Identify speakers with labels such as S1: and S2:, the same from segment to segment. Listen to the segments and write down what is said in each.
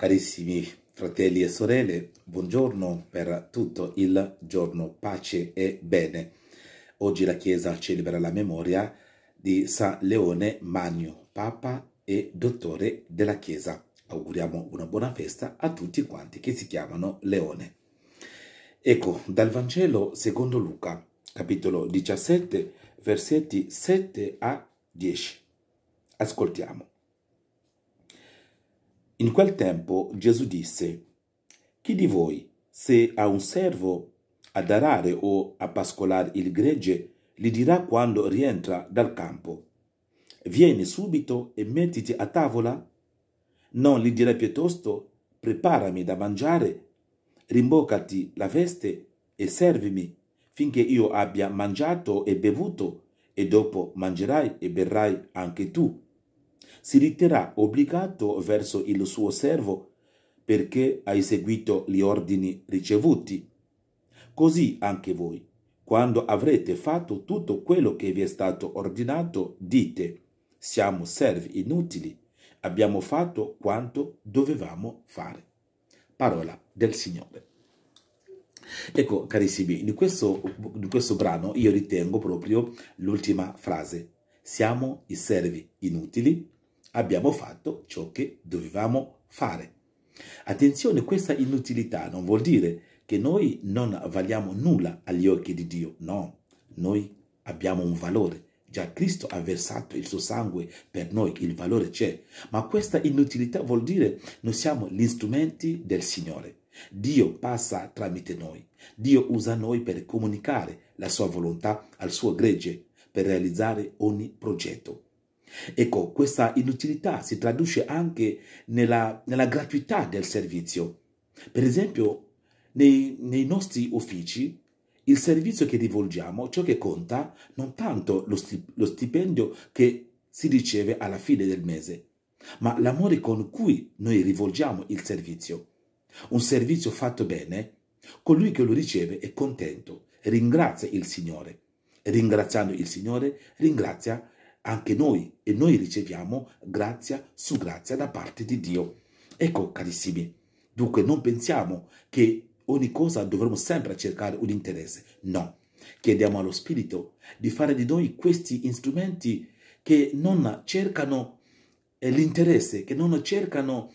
S1: Carissimi fratelli e sorelle, buongiorno per tutto il giorno, pace e bene. Oggi la Chiesa celebra la memoria di San Leone Magno, Papa e Dottore della Chiesa. Auguriamo una buona festa a tutti quanti che si chiamano Leone. Ecco, dal Vangelo secondo Luca, capitolo 17, versetti 7 a 10. Ascoltiamo. In quel tempo Gesù disse, Chi di voi, se ha un servo ad arare o a pascolare il gregge, gli dirà quando rientra dal campo, vieni subito e mettiti a tavola? Non gli dirà piuttosto, preparami da mangiare, rimboccati la veste e servimi finché io abbia mangiato e bevuto, e dopo mangerai e berrai anche tu si riterrà obbligato verso il suo servo perché ha eseguito gli ordini ricevuti. Così anche voi, quando avrete fatto tutto quello che vi è stato ordinato, dite, siamo servi inutili, abbiamo fatto quanto dovevamo fare. Parola del Signore. Ecco, carissimi, in questo, in questo brano io ritengo proprio l'ultima frase. Siamo i servi inutili, abbiamo fatto ciò che dovevamo fare. Attenzione, questa inutilità non vuol dire che noi non valiamo nulla agli occhi di Dio, no, noi abbiamo un valore. Già Cristo ha versato il suo sangue per noi, il valore c'è, ma questa inutilità vuol dire che noi siamo gli strumenti del Signore. Dio passa tramite noi, Dio usa noi per comunicare la sua volontà al suo gregge, per realizzare ogni progetto. Ecco, questa inutilità si traduce anche nella, nella gratuità del servizio. Per esempio, nei, nei nostri uffici, il servizio che rivolgiamo, ciò che conta, non tanto lo, stip lo stipendio che si riceve alla fine del mese, ma l'amore con cui noi rivolgiamo il servizio. Un servizio fatto bene, colui che lo riceve è contento, ringrazia il Signore. Ringraziando il Signore, ringrazia il Signore anche noi e noi riceviamo grazia su grazia da parte di Dio. Ecco, carissimi, dunque non pensiamo che ogni cosa dovremmo sempre cercare un interesse, no. Chiediamo allo Spirito di fare di noi questi strumenti che non cercano eh, l'interesse, che non cercano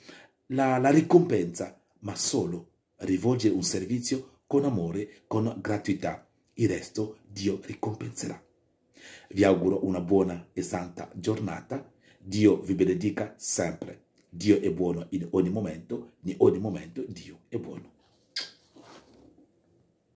S1: la, la ricompensa, ma solo rivolgere un servizio con amore, con gratuità. Il resto Dio ricompenserà. Vi auguro una buona e santa giornata. Dio vi benedica sempre. Dio è buono in ogni momento, in ogni momento Dio è buono.